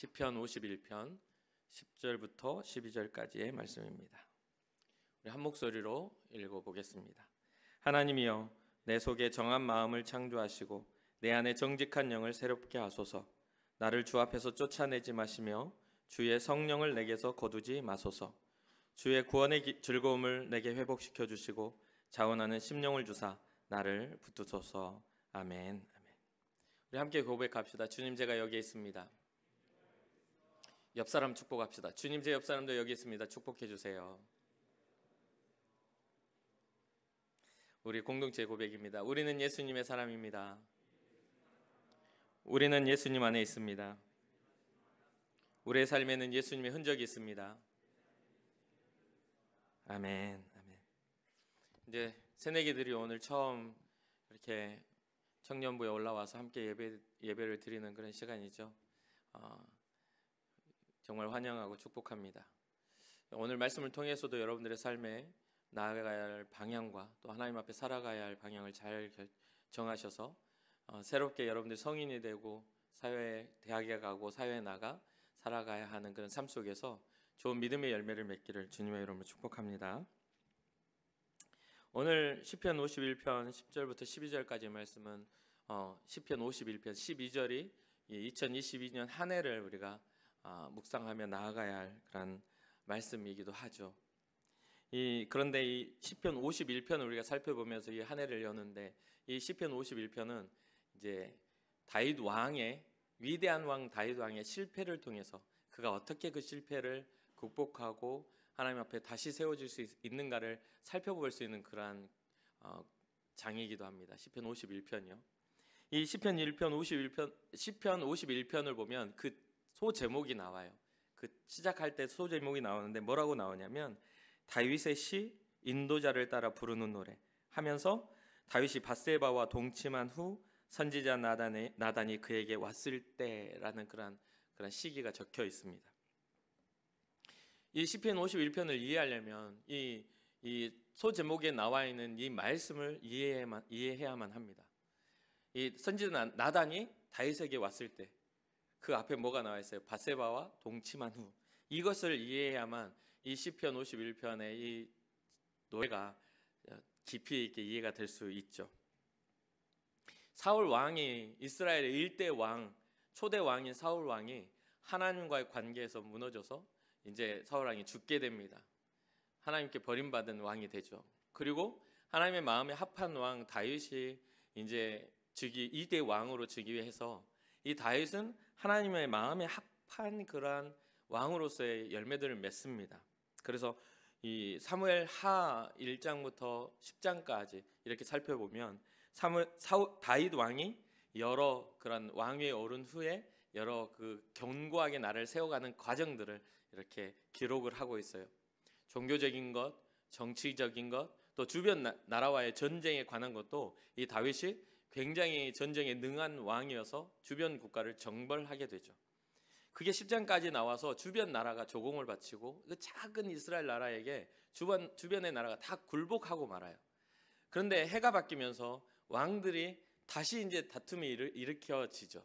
시편 51편 10절부터 12절까지의 말씀입니다. 우리 한 목소리로 읽어 보겠습니다. 하나님이여 내 속에 정한 마음을 창조하시고 내 안에 정직한 영을 새롭게 하소서. 나를 주 앞에서 쫓아내지 마시며 주의 성령을 내게서 거두지 마소서. 주의 구원의 즐거움을 내게 회복시켜 주시고 자원하는 심령을 주사 나를 붙드소서. 아멘. 아멘. 우리 함께 고백합시다. 주님 제가 여기 있습니다. 옆 사람 축복합시다. 주님 제 옆 사람도 여기 있습니다. 축복해 주세요. 우리 공동체 고백입니다. 우리는 예수님의 사람입니다. 우리는 예수님 안에 있습니다. 우리의 삶에는 예수님의 흔적이 있습니다. 아멘. 아멘. 이제 새내기들이 오늘 처음 이렇게 청년부에 올라와서 함께 예배 예배를 드리는 그런 시간이죠. 어, 정말 환영하고 축복합니다. 오늘 말씀을 통해서도 여러분들의 삶에 나아가야 할 방향과 또 하나님 앞에 살아가야 할 방향을 잘 정하셔서 어, 새롭게 여러분들 성인이 되고 사회에 대학에 가고 사회에 나가 살아가야 하는 그런 삶 속에서 좋은 믿음의 열매를 맺기를 주님의 이름으로 축복합니다. 오늘 시편 51편 10절부터 12절까지 말씀은 어, 시편 51편 12절이 2022년 한 해를 우리가 아, 묵상하며 나아가야 할 그런 말씀이기도 하죠. 이, 그런데 이 시편 51편을 우리가 살펴보면서 이한 해를 여는데 이 시편 51편은 이제 다윗 왕의 위대한 왕 다윗 왕의 실패를 통해서 그가 어떻게 그 실패를 극복하고 하나님 앞에 다시 세워질 수 있, 는가를 살펴볼 수 있는 그러한 어, 장이기도 합니다. 시편 51편이요. 이 시편 1편 51편 시편 51편을 보면 그소 제목이 나와요. 그 시작할 때 소 제목이 나오는데 뭐라고 나오냐면 다윗의 시 인도자를 따라 부르는 노래 하면서 다윗이 바세바와 동침한 후 선지자 나단의, 나단이 그에게 왔을 때라는 그런 그런 시기가 적혀 있습니다. 이 시편 51편을 이해하려면 이 이 소제목에 나와 있는 이 말씀을 이해해만, 이해해야만 합니다. 이 선지자 나단이 다윗에게 왔을 때그 앞에 뭐가 나와 있어요? 바세바와 동침한 후 이것을 이해해야만 이 시편 51편의 이 노예가 어, 깊이 있게 이해가 될 수 있죠. 사울 왕이 이스라엘의 일대 왕 초대 왕인 사울 왕이 하나님과의 관계에서 무너져서 이제 사울 왕이 죽게 됩니다. 하나님께 버림받은 왕이 되죠. 그리고 하나님의 마음에 합한 왕 다윗이 이제 즉위 이대 왕으로 즉위해서 이 다윗은 하나님의 마음에 합한 그러한 왕으로서의 열매들을 맺습니다. 그래서 이 사무엘 하 1장부터 10장까지 이렇게 살펴보면 사무 사우, 다윗 왕이 여러 그런 왕위에 오른 후에 여러 그 견고하게 나를 세워가는 과정들을 이렇게 기록을 하고 있어요. 종교적인 것, 정치적인 것, 또 주변 나라와의 전쟁에 관한 것도 이 다윗이 굉장히 전쟁에 능한 왕이어서 주변 국가를 정벌하게 되죠. 그게 10장까지 나와서 주변 나라가 조공을 바치고 그 작은 이스라엘 나라에게 주변, 주변의 나라가 다 굴복하고 말아요. 그런데 해가 바뀌면서 왕들이 다시 이제 다툼이 일으켜지죠.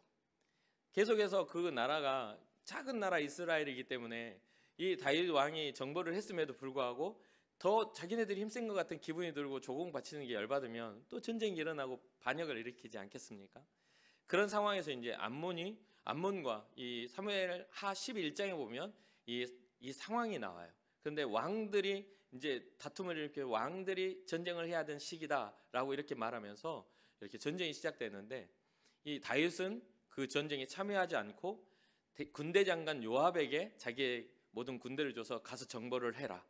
계속해서 그 나라가 작은 나라 이스라엘이기 때문에 이 다윗 왕이 정벌을 했음에도 불구하고 더 자기네들이 힘센 것 같은 기분이 들고 조공 바치는 게 열받으면 또 전쟁이 일어나고 반역을 일으키지 않겠습니까? 그런 상황에서 이제 암몬이 암몬과 이 사무엘 하 11장에 보면 이, 이 상황이 나와요. 그런데 왕들이 이제 다툼을 이렇게 왕들이 전쟁을 해야 되는 시기다라고 이렇게 말하면서 이렇게 전쟁이 시작되는데 이 다윗은 그 전쟁에 참여하지 않고 군대 장관 요압에게 자기의 모든 군대를 줘서 가서 정보를 해라.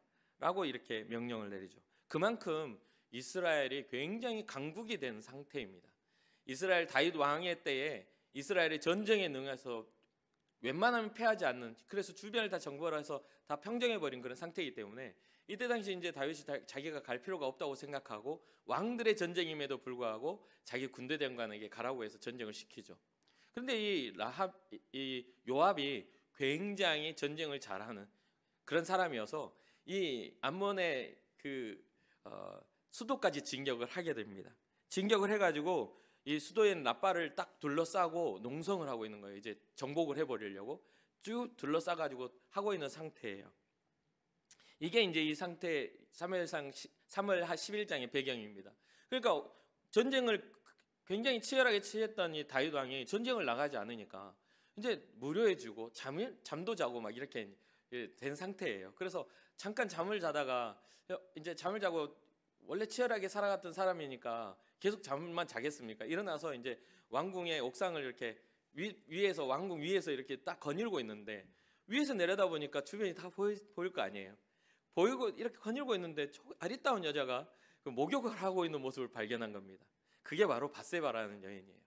라고 이렇게 명령을 내리죠. 그만큼 이스라엘이 굉장히 강국이 된 상태입니다. 이스라엘 다윗 왕의 때에 이스라엘의 전쟁에 능해서 웬만하면 패하지 않는 그래서 주변을 다정벌 해서 다 평정해 버린 그런 상태이기 때문에 이때 당시 이제 다윗이 다, 자기가 갈 필요가 없다고 생각하고 왕들의 전쟁임에도 불구하고 자기 군대 대 장관에게 가라고 해서 전쟁을 시키죠. 그런데 이 라합 이 요압이 굉장히 전쟁을 잘하는 그런 사람이어서 이 암몬의 그 어, 수도까지 진격을 하게 됩니다. 진격을 해가지고 이 수도인 라빠를 딱 둘러싸고 농성을 하고 있는 거예요. 이제 정복을 해버리려고 쭉 둘러싸가지고 하고 있는 상태예요. 이게 이제 이 상태 사무상 3월 11장의 배경입니다. 그러니까 전쟁을 굉장히 치열하게 치했던 이 다윗 왕이 전쟁을 나가지 않으니까 이제 무료해지고 잠을 잠도 자고 막 이렇게 된 상태예요. 그래서 잠깐 잠을 자다가 어, 이제 잠을 자고 원래 치열하게 살아갔던 사람이니까 계속 잠만 자겠습니까? 일어나서 이제 왕궁의 옥상을 이렇게 위, 위에서 왕궁 위에서 이렇게 딱 거닐고 있는데 위에서 내려다 보니까 주변이 다 보이, 보일 거 아니에요. 보이고 이렇게 거닐고 있는데 아리따운 여자가 그 목욕을 하고 있는 모습을 발견한 겁니다. 그게 바로 바세바라는 여인이에요.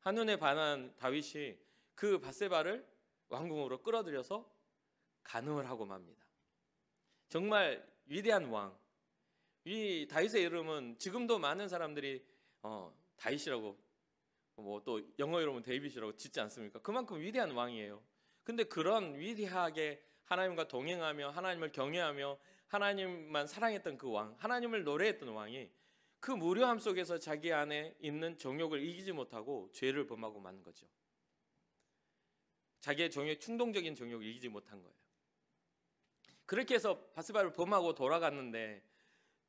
한눈에 반한 다윗이 그 바세바를 왕궁으로 끌어들여서 간음을 하고 맙니다. 정말 위대한 왕. 이 다윗의 이름은 지금도 많은 사람들이 어, 다윗이라고 뭐 또 영어 이름은 데이빗이라고 짓지 않습니까? 그만큼 위대한 왕이에요. 근데 그런 위대하게 하나님과 동행하며 하나님을 경외하며 하나님만 사랑했던 그 왕, 하나님을 노래했던 왕이 그 무료함 속에서 자기 안에 있는 정욕을 이기지 못하고 죄를 범하고 만 거죠. 자기의 정욕, 충동적인 정욕을 이기지 못한 거예요. 그렇게 해서 바스바를 범하고 돌아갔는데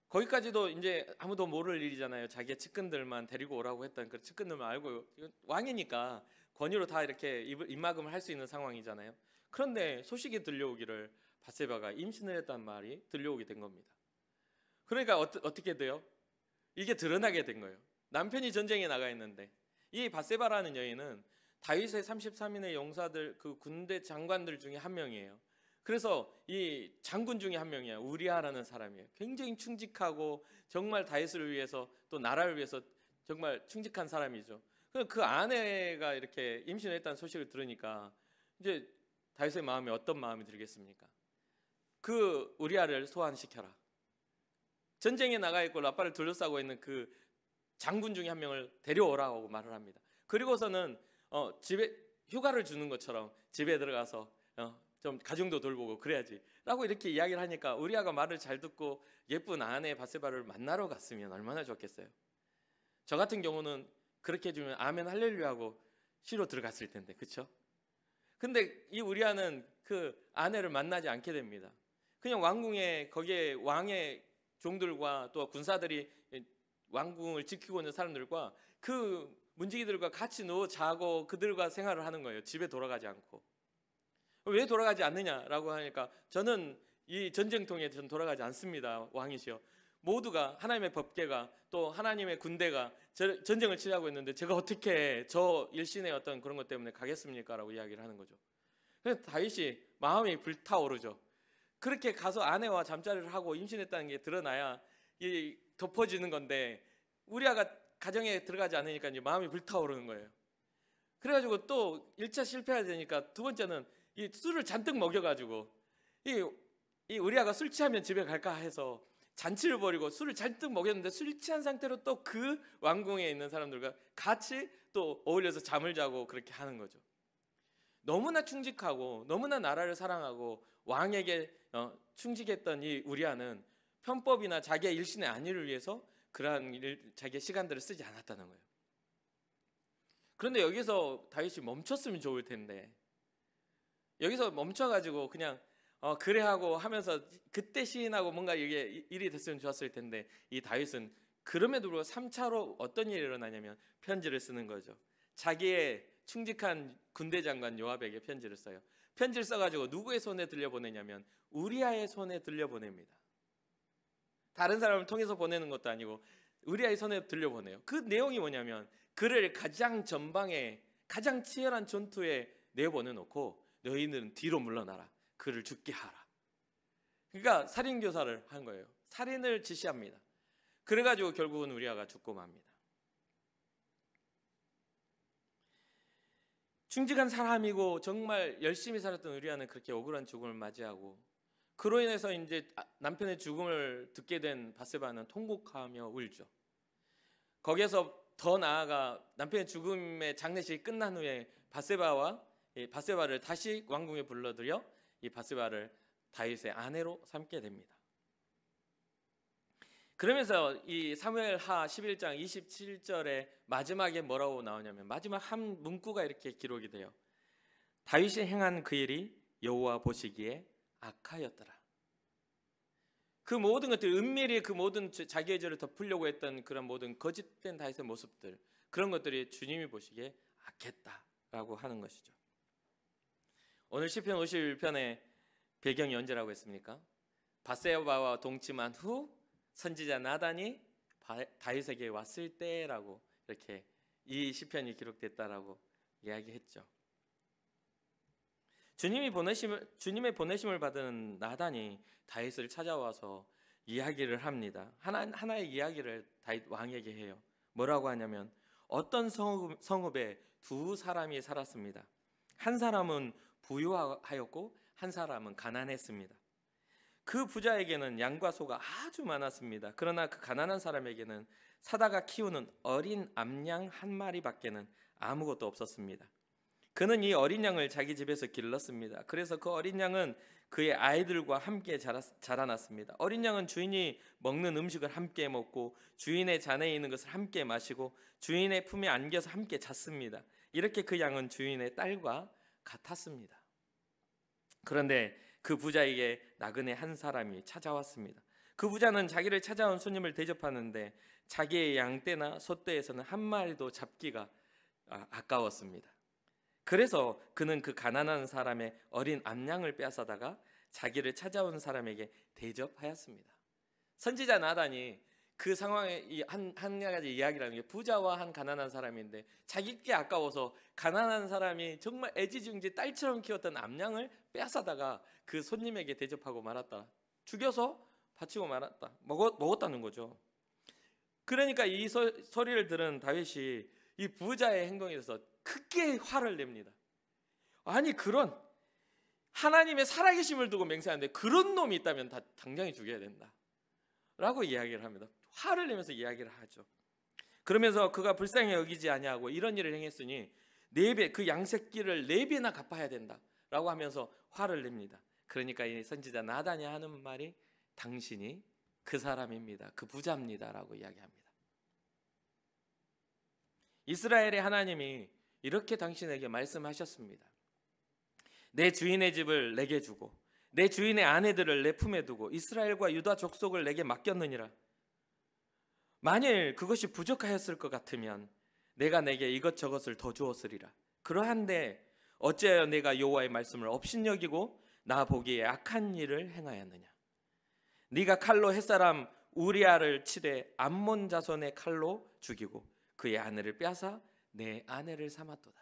거기까지도 이제 아무도 모를 일이잖아요. 자기의 측근들만 데리고 오라고 했던 그 측근들만 알고 왕이니까 권위로 다 이렇게 입막음을 할 수 있는 상황이잖아요. 그런데 소식이 들려오기를 바세바가 임신을 했단 말이 들려오게 된 겁니다. 그러니까 어, 어떻게 돼요? 이게 드러나게 된 거예요. 남편이 전쟁에 나가 있는데 이 바세바라는 여인은 다윗의 33인의 용사들 그 군대 장관들 중에 한 명이에요. 그래서 이 장군 중에 한 명이야. 우리아라는 사람이에요. 굉장히 충직하고 정말 다윗을 위해서 또 나라를 위해서 정말 충직한 사람이죠. 그러니까 그 아내가 이렇게 임신했다는 소식을 들으니까 이제 다윗의 마음이 어떤 마음이 들겠습니까? 그 우리아를 소환시켜라. 전쟁에 나가 있고 라빠를 둘러싸고 있는 그 장군 중에 한 명을 데려오라고 말을 합니다. 그리고서는 어, 집에 휴가를 주는 것처럼 집에 들어가서 어, 좀 가정도 돌보고 그래야지라고 이렇게 이야기를 하니까 우리아가 말을 잘 듣고 예쁜 아내 바세바를 만나러 갔으면 얼마나 좋겠어요. 저 같은 경우는 그렇게 해주면 아멘 할렐루야 하고 시로 들어갔을 텐데 그쵸 근데 이 우리아는 그 아내를 만나지 않게 됩니다. 그냥 왕궁에 거기에 왕의 종들과 또 군사들이 왕궁을 지키고 있는 사람들과 그 문지기들과 같이 누워 자고 그들과 생활을 하는 거예요. 집에 돌아가지 않고. 왜 돌아가지 않느냐라고 하니까 저는 이 전쟁통에 저 돌아가지 않습니다. 왕이시여. 모두가 하나님의 법계가 또 하나님의 군대가 저, 전쟁을 치르고있는데 제가 어떻게 저 일신의 어떤 그런 것 때문에 가겠습니까라고 이야기를 하는 거죠. 그래서 다윗이 마음이 불타오르죠. 그렇게 가서 아내와 잠자리를 하고 임신했다는 게 드러나야 이 덮어지는 건데 우리아가 가정에 들어가지 않으니까 이제 마음이 불타오르는 거예요. 그래가지고 또 1차 실패해야 되니까 두 번째는 이 술을 잔뜩 먹여가지고 이, 이 우리아가 술 취하면 집에 갈까 해서 잔치를 벌이고 술을 잔뜩 먹였는데 술 취한 상태로 또 그 왕궁에 있는 사람들과 같이 또 어울려서 잠을 자고 그렇게 하는 거죠. 너무나 충직하고 너무나 나라를 사랑하고 왕에게 어, 충직했던 이 우리아는 편법이나 자기의 일신의 안위를 위해서 그러한 일, 자기의 시간들을 쓰지 않았다는 거예요. 그런데 여기서 다윗이 멈췄으면 좋을 텐데 여기서 멈춰가지고 그냥 어, 그래 하고 하면서 그때 시인하고 뭔가 이게 일이 됐으면 좋았을 텐데 이 다윗은 그럼에도 불구하고 3차로 어떤 일이 일어나냐면 편지를 쓰는 거죠. 자기의 충직한 군대 장관 요압에게 편지를 써요. 편지를 써가지고 누구의 손에 들려보내냐면 우리아의 손에 들려보냅니다. 다른 사람을 통해서 보내는 것도 아니고 우리아의 손에 들려보내요. 그 내용이 뭐냐면 그를 가장 전방에 가장 치열한 전투에 내보내놓고 너희들은 뒤로 물러나라. 그를 죽게 하라. 그러니까 살인 교사를 한 거예요. 살인을 지시합니다. 그래가지고 결국은 우리아가 죽고 맙니다. 충직한 사람이고 정말 열심히 살았던 우리아는 그렇게 억울한 죽음을 맞이하고 그로 인해서 이제 아, 남편의 죽음을 듣게 된 바세바는 통곡하며 울죠. 거기에서 더 나아가 남편의 죽음의 장례식이 끝난 후에 바세바와 이 바세바를 다시 왕궁에 불러들여 이 바세바를 다윗의 아내로 삼게 됩니다. 그러면서 이 사무엘하 11장 27절에 마지막에 뭐라고 나오냐면 마지막 한 문구가 이렇게 기록이 돼요. 다윗이 행한 그 일이 여호와 보시기에 악하였더라. 그 모든 것들 은밀히 그 모든 자기의 죄를 덮으려고 했던 그런 모든 거짓된 다윗의 모습들 그런 것들이 주님이 보시기에 악했다라고 하는 것이죠. 오늘 시편 51편의 배경이 언제라고 했습니까? 바세바와 동침한 후 선지자 나단이 다윗에게 왔을 때라고 이렇게 이 시편이 기록됐다라고 이야기했죠. 주님이 보내심 주님의 보내심을 받은 나단이 다윗을 찾아와서 이야기를 합니다. 하나 하나의 이야기를 다윗 왕에게 해요. 뭐라고 하냐면 어떤 성읍, 성읍에 두 사람이 살았습니다. 한 사람은 부유하였고 한 사람은 가난했습니다. 그 부자에게는 양과 소가 아주 많았습니다. 그러나 그 가난한 사람에게는 사다가 키우는 어린 암양 한 마리밖에는 아무것도 없었습니다. 그는 이 어린 양을 자기 집에서 길렀습니다. 그래서 그 어린 양은 그의 아이들과 함께 자라, 났습니다 어린 양은 주인이 먹는 음식을 함께 먹고 주인의 잔에 있는 것을 함께 마시고 주인의 품에 안겨서 함께 잤습니다. 이렇게 그 양은 주인의 딸과 같았습니다. 그런데 그 부자에게 나그네 한 사람이 찾아왔습니다. 그 부자는 자기를 찾아온 손님을 대접하는데 자기의 양떼나 소떼에서는 한 마리도 잡기가 아, 아까웠습니다. 그래서 그는 그 가난한 사람의 어린 암양을 빼앗아다가 자기를 찾아온 사람에게 대접하였습니다. 선지자 나단이 그상황에 한한 가지 이야기라는 게 부자와 한 가난한 사람인데 자기 께 아까워서 가난한 사람이 정말 애지중지 딸처럼 키웠던 암양을 빼앗아다가 그 손님에게 대접하고 말았다. 죽여서 바치고 말았다. 먹었, 먹었다는 거죠. 그러니까 이 소, 리를 들은 다윗이 이 부자의 행동에 대해서 크게 화를 냅니다. 아니 그런 하나님의 살아계심을 두고 맹세하는데 그런 놈이 있다면 다 당장에 죽여야 된다. 라고 이야기를 합니다. 화를 내면서 이야기를 하죠. 그러면서 그가 불쌍히 여기지 아니하고 이런 일을 행했으니 네 배, 그양새끼를네 배나 갚아야 된다라고 하면서 화를 냅니다. 그러니까 이 선지자 나단이 하는 말이 당신이 그 사람입니다. 그 부자입니다라고 이야기합니다. 이스라엘의 하나님이 이렇게 당신에게 말씀하셨습니다. 내 주인의 집을 내게 주고 내 주인의 아내들을 내 품에 두고 이스라엘과 유다 족속을 내게 맡겼느니라. 만일 그것이 부족하였을 것 같으면 내가 내게 이것저것을 더 주었으리라. 그러한데 어찌하여 내가 여호와의 말씀을 업신여기고 나 보기에 악한 일을 행하였느냐? 네가 칼로 햇사람 우리아를 치되 암몬 자손의 칼로 죽이고 그의 아내를 빼앗아 내 아내를 삼았도다.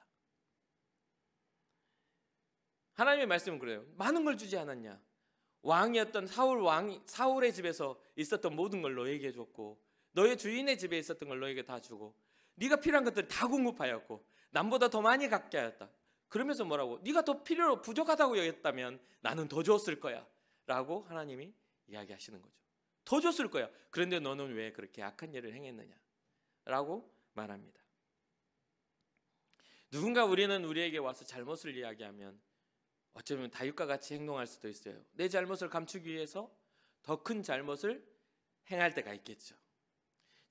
하나님의 말씀은 그래요. 많은 걸 주지 않았냐? 왕이었던 사울 왕 사울의 집에서 있었던 모든 걸 너에게 줬고 너의 주인의 집에 있었던 걸 너에게 다 주고 네가 필요한 것들 다 공급하였고 남보다 더 많이 갖게 하였다. 그러면서 뭐라고? 네가 더 필요로 부족하다고 여겼다면 나는 더 줬을 거야라고 하나님이 이야기하시는 거죠. 더 줬을 거야. 그런데 너는 왜 그렇게 악한 일을 행했느냐라고 말합니다. 누군가 우리는 우리에게 와서 잘못을 이야기하면 어쩌면 다윗과 같이 행동할 수도 있어요. 내 잘못을 감추기 위해서 더 큰 잘못을 행할 때가 있겠죠.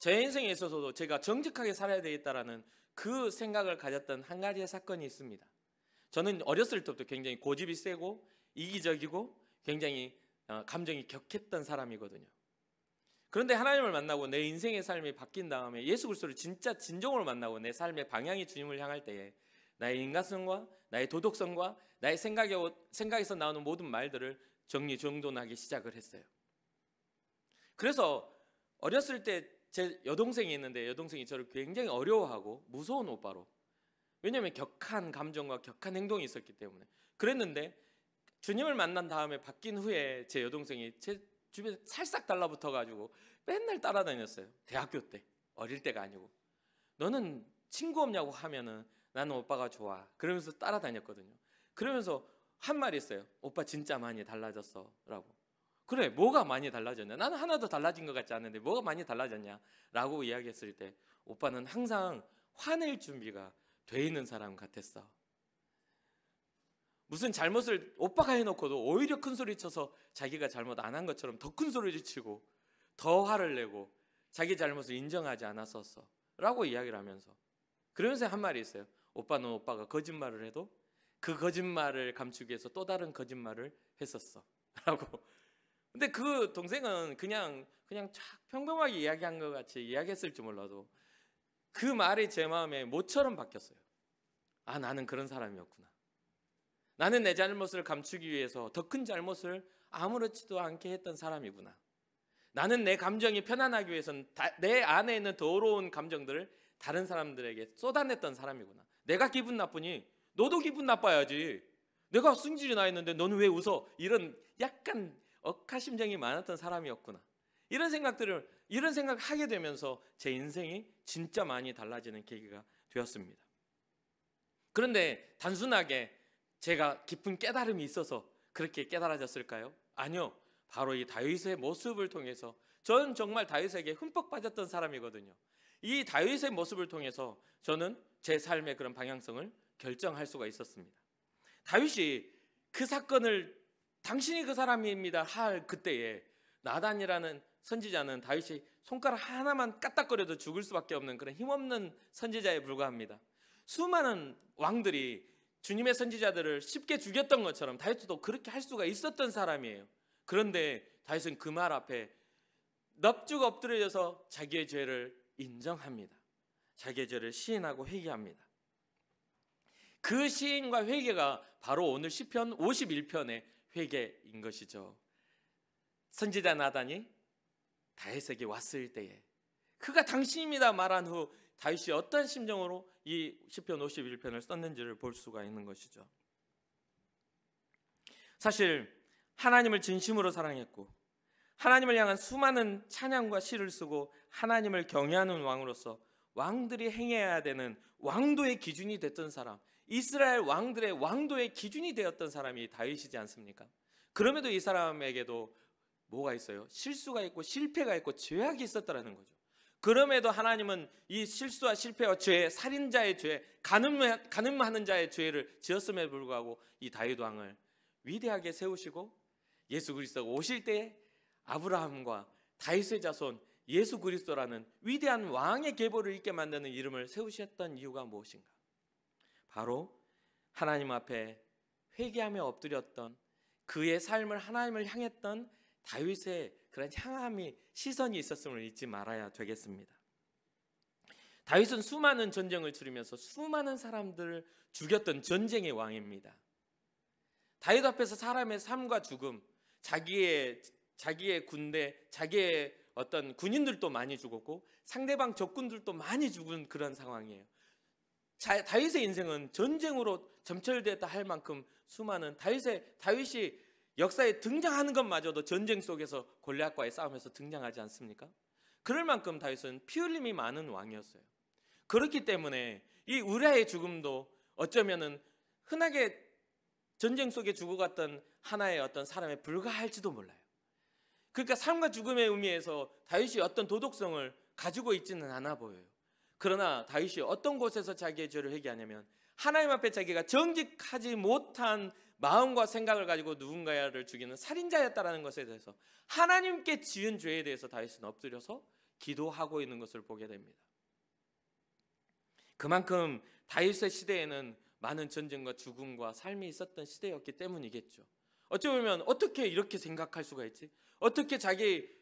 제 인생에 있어서도 제가 정직하게 살아야 되겠다라는 그 생각을 가졌던 한 가지의 사건이 있습니다. 저는 어렸을 때부터 굉장히 고집이 세고 이기적이고 굉장히 어, 감정이 격했던 사람이거든요. 그런데 하나님을 만나고 내 인생의 삶이 바뀐 다음에 예수 그리스도를 진짜 진정으로 만나고 내 삶의 방향이 주님을 향할 때에 나의 인간성과 나의 도덕성과 나의 생각에, 생각에서 나오는 모든 말들을 정리정돈하기 시작을 했어요. 그래서 어렸을 때제 여동생이 있는데 여동생이 저를 굉장히 어려워하고 무서운 오빠로 왜냐하면 격한 감정과 격한 행동이 있었기 때문에 그랬는데 주님을 만난 다음에 바뀐 후에 제 여동생이 제 주변에 살짝 달라붙어 가지고 맨날 따라다녔어요 대학교 때 어릴 때가 아니고 너는 친구 없냐고 하면은 나는 오빠가 좋아 그러면서 따라다녔거든요 그러면서 한 말이 있어요 오빠 진짜 많이 달라졌어라고 그래 뭐가 많이 달라졌냐? 나는 하나도 달라진 것 같지 않은데 뭐가 많이 달라졌냐?라고 이야기했을 때 오빠는 항상 화낼 준비가 돼 있는 사람 같았어. 무슨 잘못을 오빠가 해놓고도 오히려 큰 소리 쳐서 자기가 잘못 안 한 것처럼 더 큰 소리를 치고 더 화를 내고 자기 잘못을 인정하지 않았었어. 라고 이야기를 하면서. 그러면서 한 말이 있어요. 오빠는 오빠가 거짓말을 해도 그 거짓말을 감추기 위해서 또 다른 거짓말을 했었어. 라고 근데 그 동생은 그냥 그냥 쫙 평범하게 이야기한 것 같이 이야기했을지 몰라도 그 말이 제 마음에 모처럼 바뀌었어요. 아 나는 그런 사람이었구나. 나는 내 잘못을 감추기 위해서 더 큰 잘못을 아무렇지도 않게 했던 사람이구나. 나는 내 감정이 편안하기 위해서내 안에 있는 더러운 감정들을 다른 사람들에게 쏟아냈던 사람이구나. 내가 기분 나쁘니 너도 기분 나빠야지. 내가 승질이 나 있는데 너는 왜 웃어? 이런 약간 억하심정이 많았던 사람이었구나. 이런 생각들을 이런 생각 하게 되면서 제 인생이 진짜 많이 달라지는 계기가 되었습니다. 그런데 단순하게 제가 깊은 깨달음이 있어서 그렇게 깨달아졌을까요? 아니요. 바로 이 다윗의 모습을 통해서 저는 정말 다윗에게 흠뻑 빠졌던 사람이거든요. 이 다윗의 모습을 통해서 저는 제 삶의 그런 방향성을 결정할 수가 있었습니다. 다윗이 그 사건을 당신이 그 사람입니다 할 그때에 나단이라는 선지자는 다윗이 손가락 하나만 까딱거려도 죽을 수밖에 없는 그런 힘없는 선지자에 불과합니다. 수많은 왕들이 주님의 선지자들을 쉽게 죽였던 것처럼 다윗도 그렇게 할 수가 있었던 사람이에요. 그런데 다윗은 그 말 앞에 넙죽 엎드려져서 자기의 죄를 인정합니다. 자기의 죄를 시인하고 회개합니다. 그 시인과 회개가 바로 오늘 시편 51편에 회개인 것이죠. 선지자 나단이 다윗에게 왔을 때에 그가 당신입니다 말한 후 다윗이 어떤 심정으로 이 시편 51편을 썼는지를 볼 수가 있는 것이죠. 사실 하나님을 진심으로 사랑했고 하나님을 향한 수많은 찬양과 시를 쓰고 하나님을 경외하는 왕으로서 왕들이 행해야 되는 왕도의 기준이 됐던 사람 이스라엘 왕들의 왕도의 기준이 되었던 사람이 다윗이지 않습니까? 그럼에도 이 사람에게도 뭐가 있어요? 실수가 있고 실패가 있고 죄악이 있었다라는 거죠. 그럼에도 하나님은 이 실수와 실패와 죄, 살인자의 죄, 가늠, 가늠하는 자의 죄를 지었음에 불구하고 이 다윗 왕을 위대하게 세우시고 예수 그리스도가 오실 때 아브라함과 다윗의 자손 예수 그리스도라는 위대한 왕의 계보를 있게 만드는 이름을 세우셨던 이유가 무엇인가? 바로 하나님 앞에 회개하며 엎드렸던 그의 삶을 하나님을 향했던 다윗의 그런 향함이 시선이 있었음을 잊지 말아야 되겠습니다. 다윗은 수많은 전쟁을 치르면서 수많은 사람들을 죽였던 전쟁의 왕입니다. 다윗 앞에서 사람의 삶과 죽음, 자기의 자기의 군대, 자기의 어떤 군인들도 많이 죽었고 상대방 적군들도 많이 죽은 그런 상황이에요. 다윗의 인생은 전쟁으로 점철됐다 할 만큼 수많은 다윗의 다윗이 역사에 등장하는 것마저도 전쟁 속에서 골리앗과의 싸움에서 등장하지 않습니까? 그럴 만큼 다윗은 피 흘림이 많은 왕이었어요. 그렇기 때문에 이우리의 죽음도 어쩌면은 흔하게 전쟁 속에 죽어갔던 하나의 어떤 사람에 불과할지도 몰라요. 그러니까 삶과 죽음의 의미에서 다윗이 어떤 도덕성을 가지고 있지는 않아 보여요. 그러나 다윗이 어떤 곳에서 자기의 죄를 회개하냐면 하나님 앞에 자기가 정직하지 못한 마음과 생각을 가지고 누군가를 죽이는 살인자였다라는 것에 대해서 하나님께 지은 죄에 대해서 다윗은 엎드려서 기도하고 있는 것을 보게 됩니다. 그만큼 다윗의 시대에는 많은 전쟁과 죽음과 삶이 있었던 시대였기 때문이겠죠. 어찌 보면 어떻게 이렇게 생각할 수가 있지? 어떻게 자기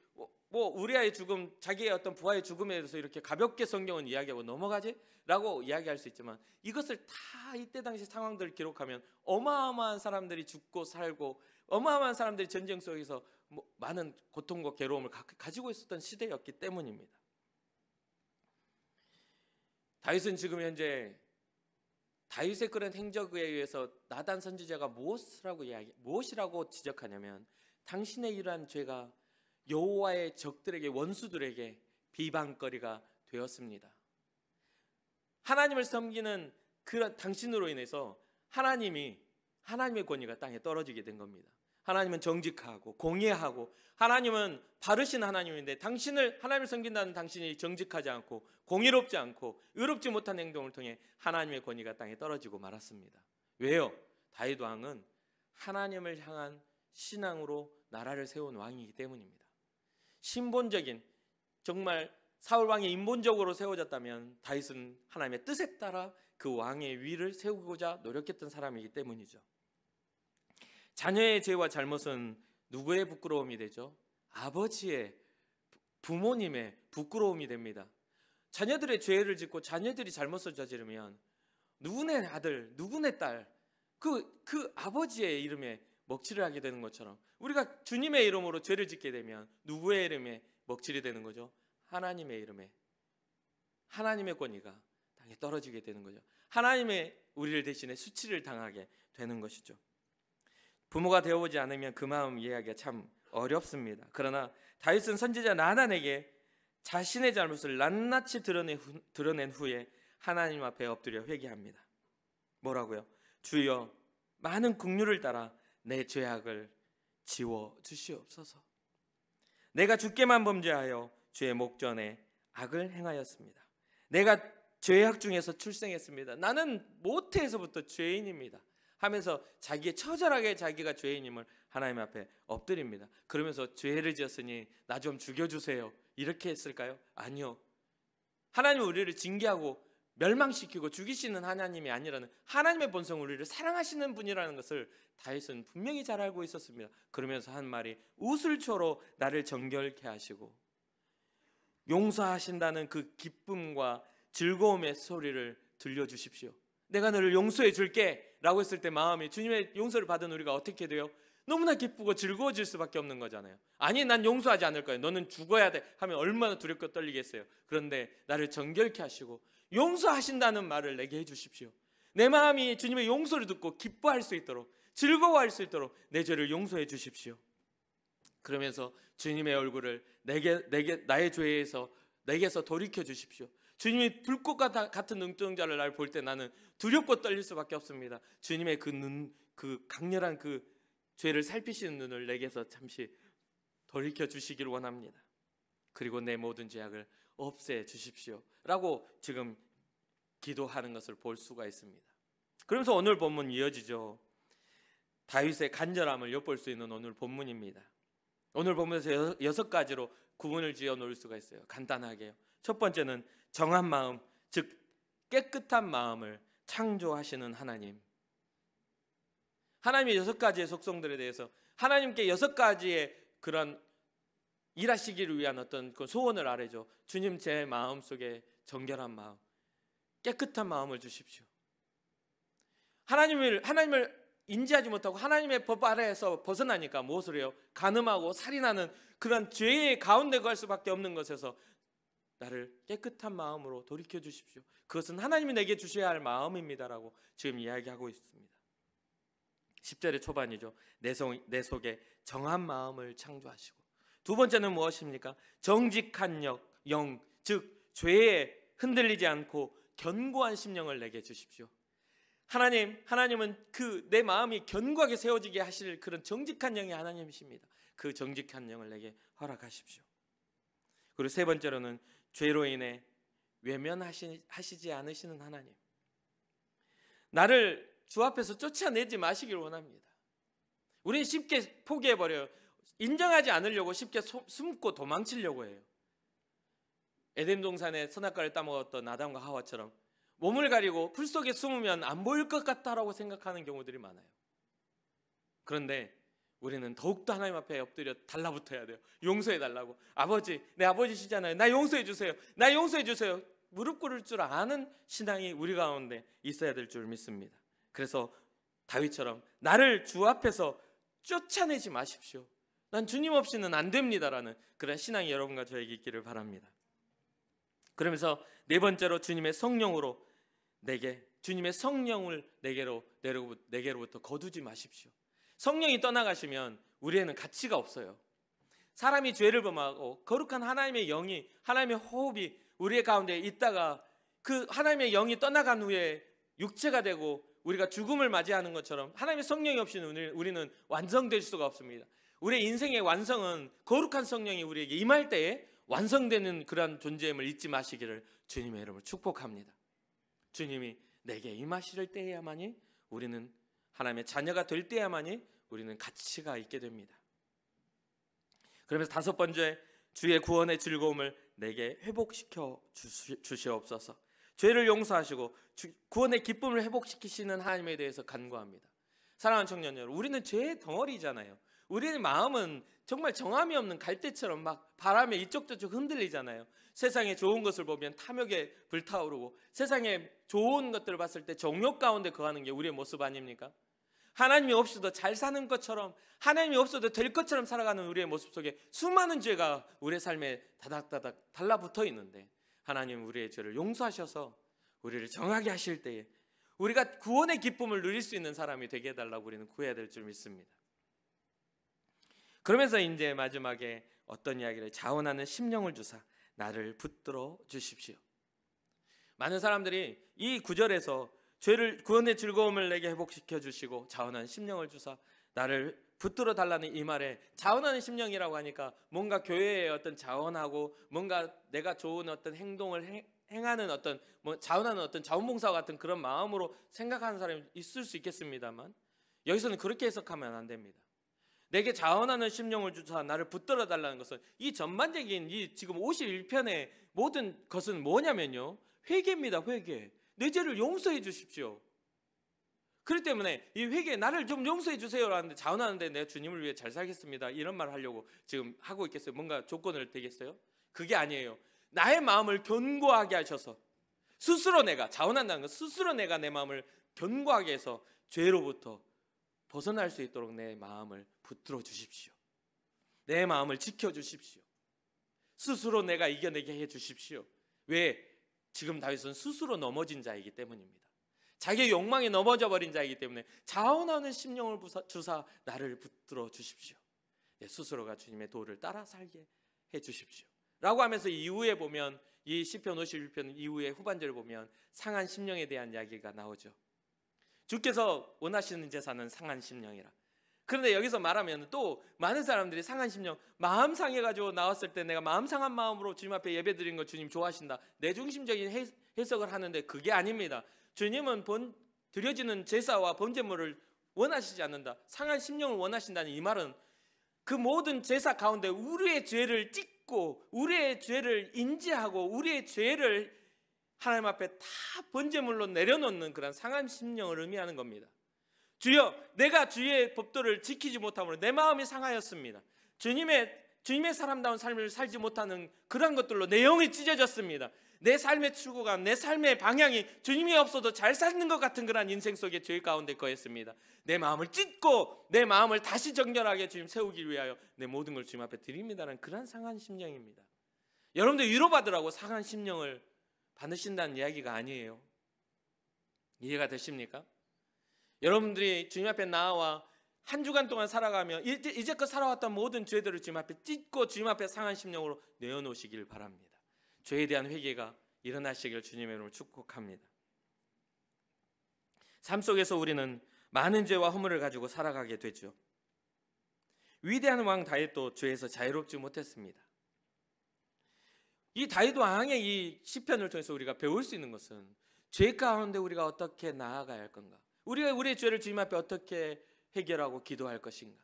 뭐 우리아의 죽음, 자기의 어떤 부하의 죽음에 대해서 이렇게 가볍게 성경은 이야기하고 넘어가지라고 이야기할 수 있지만 이것을 다 이때 당시 상황들을 기록하면 어마어마한 사람들이 죽고 살고 어마어마한 사람들이 전쟁 속에서 뭐 많은 고통과 괴로움을 가, 지고 있었던 시대였기 때문입니다. 다윗은 지금 현재 다윗의 그런 행적에 의해서 나단 선지자가 무엇이라고 이야기, 무엇이라고 지적하냐면 당신의 이러한 죄가 여호와의 적들에게 원수들에게 비방거리가 되었습니다. 하나님을 섬기는 그런 당신으로 인해서 하나님이 하나님의 권위가 땅에 떨어지게 된 겁니다. 하나님은 정직하고 공의하고 하나님은 바르신 하나님인데 당신을 하나님을 섬긴다는 당신이 정직하지 않고 공의롭지 않고 의롭지 못한 행동을 통해 하나님의 권위가 땅에 떨어지고 말았습니다. 왜요? 다윗 왕은 하나님을 향한 신앙으로 나라를 세운 왕이기 때문입니다. 신본적인 정말 사울 왕이 인본적으로 세워졌다면 다윗은 하나님의 뜻에 따라 그 왕의 위를 세우고자 노력했던 사람이기 때문이죠. 자녀의 죄와 잘못은 누구의 부끄러움이 되죠? 아버지의 부모님의 부끄러움이 됩니다. 자녀들의 죄를 짓고 자녀들이 잘못을 저지르면 누구네 아들, 누구네 딸, 그, 그 아버지의 이름에 먹칠을 하게 되는 것처럼 우리가 주님의 이름으로 죄를 짓게 되면 누구의 이름에 먹칠이 되는 거죠? 하나님의 이름에 하나님의 권위가 땅에 떨어지게 되는 거죠. 하나님의 우리를 대신에 수치를 당하게 되는 것이죠. 부모가 되어보지 않으면 그 마음 이해하기가 참 어렵습니다. 그러나 다윗은 선지자 나단에게 자신의 잘못을 낱낱이 드러낸, 후, 에 하나님 앞에 엎드려 회개합니다. 뭐라고요? 주여 많은 국류을 따라 내 죄악을 지워 주시옵소서. 내가 죽게만 범죄하여 죄의 목전에 악을 행하였습니다. 내가 죄악 중에서 출생했습니다. 나는 모태에서부터 죄인입니다. 하면서 자기의 처절하게 자기가 죄인임을 하나님 앞에 엎드립니다. 그러면서 죄를 지었으니 나 좀 죽여주세요. 이렇게 했을까요? 아니요. 하나님 우리를 징계하고 멸망시키고 죽이시는 하나님이 아니라는 하나님의 본성 우리를 사랑하시는 분이라는 것을 다윗은 분명히 잘 알고 있었습니다. 그러면서 한 말이 우슬초로 나를 정결케 하시고 용서하신다는 그 기쁨과 즐거움의 소리를 들려주십시오. 내가 너를 용서해 줄게 라고 했을 때 마음이 주님의 용서를 받은 우리가 어떻게 돼요? 너무나 기쁘고 즐거워질 수밖에 없는 거잖아요. 아니 난 용서하지 않을 거예요. 너는 죽어야 돼 하면 얼마나 두렵고 떨리겠어요. 그런데 나를 정결케 하시고 용서하신다는 말을 내게 해주십시오. 내 마음이 주님의 용서를 듣고 기뻐할 수 있도록 즐거워할 수 있도록 내 죄를 용서해 주십시오. 그러면서 주님의 얼굴을 내게 내게 나의 죄에서 내게서 돌이켜 주십시오. 주님이 불꽃 같은 눈동자를 날 볼 때 나는 두렵고 떨릴 수밖에 없습니다. 주님의 그 눈, 그 강렬한 그 죄를 살피시는 눈을 내게서 잠시 돌이켜 주시길 원합니다. 그리고 내 모든 죄악을 없애 주십시오. 라고 지금 기도하는 것을 볼 수가 있습니다. 그러면서 오늘 본문 이어지죠. 다윗의 간절함을 엿볼 수 있는 오늘 본문입니다. 오늘 본문에서 여섯 가지로 구분을 지어 놓을 수가 있어요. 간단하게요. 첫 번째는 정한 마음, 즉 깨끗한 마음을 창조하시는 하나님. 하나님의 여섯 가지의 속성들에 대해서 하나님께 여섯 가지의 그런 일하시기를 위한 어떤 그 소원을 아래죠. 주님 제 마음 속에 정결한 마음, 깨끗한 마음을 주십시오. 하나님을 하나님을 인지하지 못하고 하나님의 법 아래에서 벗어나니까 무엇을 해요? 간음하고 살인하는 그런 죄의 가운데 갈 수밖에 없는 것에서 나를 깨끗한 마음으로 돌이켜 주십시오. 그것은 하나님이 내게 주셔야 할 마음입니다라고 지금 이야기하고 있습니다. 10절의 초반이죠. 내, 속, 내 속에 정한 마음을 창조하시고 두 번째는 무엇입니까? 정직한 역, 영, 즉 죄에 흔들리지 않고 견고한 심령을 내게 주십시오. 하나님, 하나님은 그 내 마음이 견고하게 세워지게 하실 그런 정직한 영이 하나님이십니다. 그 정직한 영을 내게 허락하십시오. 그리고 세 번째로는 죄로 인해 외면하시지 않으시는 하나님. 나를 주 앞에서 쫓아내지 마시기 원합니다. 우리 쉽게 포기해버려요. 인정하지 않으려고 쉽게 숨고 도망치려고 해요. 에덴 동산에 선악과를 따먹었던 아담과 하와처럼 몸을 가리고 풀 속에 숨으면 안 보일 것 같다라고 생각하는 경우들이 많아요. 그런데 우리는 더욱더 하나님 앞에 엎드려 달라붙어야 돼요. 용서해 달라고. 아버지, 내 아버지시잖아요. 나 용서해 주세요. 나 용서해 주세요. 무릎 꿇을 줄 아는 신앙이 우리 가운데 있어야 될 줄 믿습니다. 그래서 다윗처럼 나를 주 앞에서 쫓아내지 마십시오. 난 주님 없이는 안 됩니다라는 그런 신앙이 여러분과 저에게 있기를 바랍니다. 그러면서 네 번째로 주님의 성령으로 내게 주님의 성령을 내게로 내게로부터 거두지 마십시오. 성령이 떠나가시면 우리에는 가치가 없어요. 사람이 죄를 범하고 거룩한 하나님의 영이 하나님의 호흡이 우리의 가운데 있다가 그 하나님의 영이 떠나간 후에 육체가 되고 우리가 죽음을 맞이하는 것처럼 하나님의 성령이 없이는 우리는 완성될 수가 없습니다. 우리의 인생의 완성은 거룩한 성령이 우리에게 임할 때에 완성되는 그러한 존재임을 잊지 마시기를 주님의 이름으로 축복합니다. 주님이 내게 임하실 때에야만이 우리는 하나님의 자녀가 될 때야만이 우리는 가치가 있게 됩니다. 그러면서 다섯 번째 주의 구원의 즐거움을 내게 회복시켜 주시옵소서. 죄를 용서하시고 구원의 기쁨을 회복시키시는 하나님에 대해서 간구합니다. 사랑하는 청년 여러분, 우리는 죄의 덩어리잖아요. 우리의 마음은 정말 정함이 없는 갈대처럼 막 바람에 이쪽저쪽 흔들리잖아요. 세상에 좋은 것을 보면 탐욕에 불타오르고 세상에 좋은 것들을 봤을 때 정욕 가운데 거하는 게 우리의 모습 아닙니까? 하나님이 없어도 잘 사는 것처럼 하나님이 없어도 될 것처럼 살아가는 우리의 모습 속에 수많은 죄가 우리의 삶에 다닥다닥 달라붙어 있는데 하나님 우리의 죄를 용서하셔서 우리를 정하게 하실 때에 우리가 구원의 기쁨을 누릴 수 있는 사람이 되게 해달라고 우리는 구해야 될 줄 믿습니다. 그러면서 이제 마지막에 어떤 이야기를 자원하는 심령을 주사 나를 붙들어 주십시오. 많은 사람들이 이 구절에서 죄를 구원의 즐거움을 내게 회복시켜 주시고 자원하는 심령을 주사 나를 붙들어 달라는 이 말에 자원하는 심령이라고 하니까 뭔가 교회의 어떤 자원하고 뭔가 내가 좋은 어떤 행동을 행하는 어떤 뭐 자원하는 어떤 자원봉사 같은 그런 마음으로 생각하는 사람이 있을 수 있겠습니다만 여기서는 그렇게 해석하면 안 됩니다. 내게 자원하는 심령을 주사 나를 붙들어 달라는 것은 이 전반적인 이 지금 51편의 모든 것은 뭐냐면요. 회개입니다. 회개. 내 죄를 용서해 주십시오. 그렇기 때문에 이 회개 나를 좀 용서해 주세요라는데 자원하는데 내 주님을 위해 잘 살겠습니다. 이런 말 하려고 지금 하고 있겠어요. 뭔가 조건을 되겠어요? 그게 아니에요. 나의 마음을 견고하게 하셔서 스스로 내가 자원한다는 건 스스로 내가 내 마음을 견고하게 해서 죄로부터 벗어날 수 있도록 내 마음을 붙들어 주십시오. 내 마음을 지켜 주십시오. 스스로 내가 이겨내게 해 주십시오. 왜? 지금 다윗은 스스로 넘어진 자이기 때문입니다. 자기의 욕망에 넘어져 버린 자이기 때문에 자원하는 심령을 부사, 주사 나를 붙들어 주십시오. 내 스스로가 주님의 도를 따라 살게 해 주십시오. 라고 하면서 이후에 보면 이 시편 51편 이후에 후반절을 보면 상한 심령에 대한 이야기가 나오죠. 주께서 원하시는 제사는 상한 심령이라. 그런데 여기서 말하면 또 많은 사람들이 상한 심령, 마음 상해가지고 나왔을 때 내가 마음 상한 마음으로 주님 앞에 예배 드린 거 주님 좋아하신다. 내 중심적인 해석을 하는데 그게 아닙니다. 주님은 번, 드려지는 제사와 번제물을 원하시지 않는다. 상한 심령을 원하신다는 이 말은 그 모든 제사 가운데 우리의 죄를 찍고 우리의 죄를 인지하고 우리의 죄를 하나님 앞에 다 번제물로 내려놓는 그런 상한 심령을 의미하는 겁니다. 주여, 내가 주의 법도를 지키지 못함으로 내 마음이 상하였습니다. 주님의 주님의 사람다운 삶을 살지 못하는 그러 것들로 내 영이 찢어졌습니다. 내 삶의 출구가 내 삶의 방향이 주님이 없어도 잘 사는 것 같은 그러 인생 속의 죄 가운데 거했습니다. 내 마음을 찢고 내 마음을 다시 정결하게 주님 세우기 위하여 내 모든 걸 주님 앞에 드립니다라는 그러 상한 심령입니다. 여러분들 위로받으라고 상한 심령을 받으신다는 이야기가 아니에요. 이해가 되십니까? 여러분들이 주님 앞에 나와 한 주간 동안 살아가며 이제껏 그 살아왔던 모든 죄들을 주님 앞에 찢고 주님 앞에 상한 심령으로 내어놓으시길 바랍니다. 죄에 대한 회개가 일어나시길 주님의 이름으로 축복합니다. 삶 속에서 우리는 많은 죄와 허물을 가지고 살아가게 되죠. 위대한 왕 다윗도 죄에서 자유롭지 못했습니다. 이 다윗 왕의 이 시편을 통해서 우리가 배울 수 있는 것은 죄 가운데 우리가 어떻게 나아가야 할 건가? 우리가 우리의 죄를 주님 앞에 어떻게 해결하고 기도할 것인가?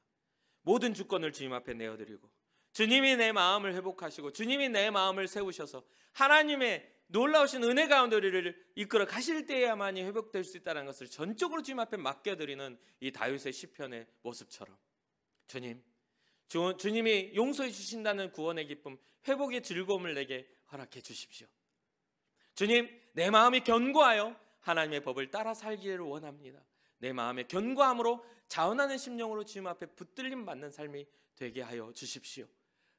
모든 주권을 주님 앞에 내어드리고 주님이 내 마음을 회복하시고 주님이 내 마음을 세우셔서 하나님의 놀라우신 은혜 가운데 우리를 이끌어 가실 때에야만이 회복될 수 있다는 것을 전적으로 주님 앞에 맡겨드리는 이 다윗의 시편의 모습처럼 주님 주, 주님이 용서해 주신다는 구원의 기쁨, 회복의 즐거움을 내게 허락해 주십시오. 주님, 내 마음이 견고하여 하나님의 법을 따라 살기를 원합니다. 내 마음의 견고함으로 자원하는 심령으로 주님 앞에 붙들림 받는 삶이 되게 하여 주십시오.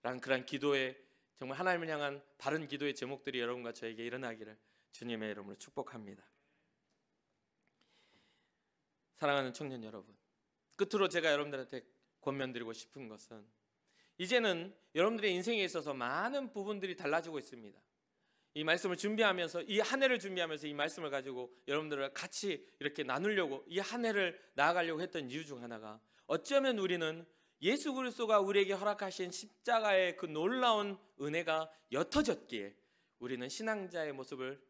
라는 그런 기도에 정말 하나님을 향한 바른 기도의 제목들이 여러분과 저에게 일어나기를 주님의 이름으로 축복합니다. 사랑하는 청년 여러분, 끝으로 제가 여러분들한테 권면드리고 싶은 것은 이제는 여러분들의 인생에 있어서 많은 부분들이 달라지고 있습니다. 이 말씀을 준비하면서 이 한 해를 준비하면서 이 말씀을 가지고 여러분들을 같이 이렇게 나누려고 이 한 해를 나아가려고 했던 이유 중 하나가 어쩌면 우리는 예수 그리스도가 우리에게 허락하신 십자가의 그 놀라운 은혜가 옅어졌기에 우리는 신앙자의 모습을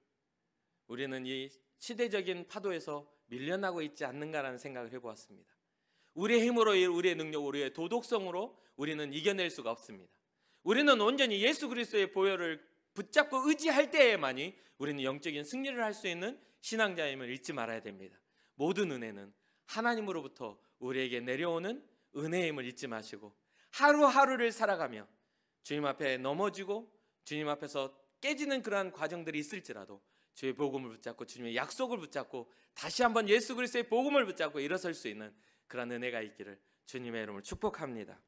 우리는 이 시대적인 파도에서 밀려나고 있지 않는가라는 생각을 해보았습니다. 우리의 힘으로 우리의 능력 우리의 도덕성으로 우리는 이겨낼 수가 없습니다. 우리는 온전히 예수 그리스도의 보혈을 붙잡고 의지할 때에만이 우리는 영적인 승리를 할 수 있는 신앙자임을 잊지 말아야 됩니다. 모든 은혜는 하나님으로부터 우리에게 내려오는 은혜임을 잊지 마시고 하루하루를 살아가며 주님 앞에 넘어지고 주님 앞에서 깨지는 그러한 과정들이 있을지라도 주의 복음을 붙잡고 주님의 약속을 붙잡고 다시 한번 예수 그리스도의 복음을 붙잡고 일어설 수 있는 그런 은혜가 있기를 주님의 이름을 축복합니다.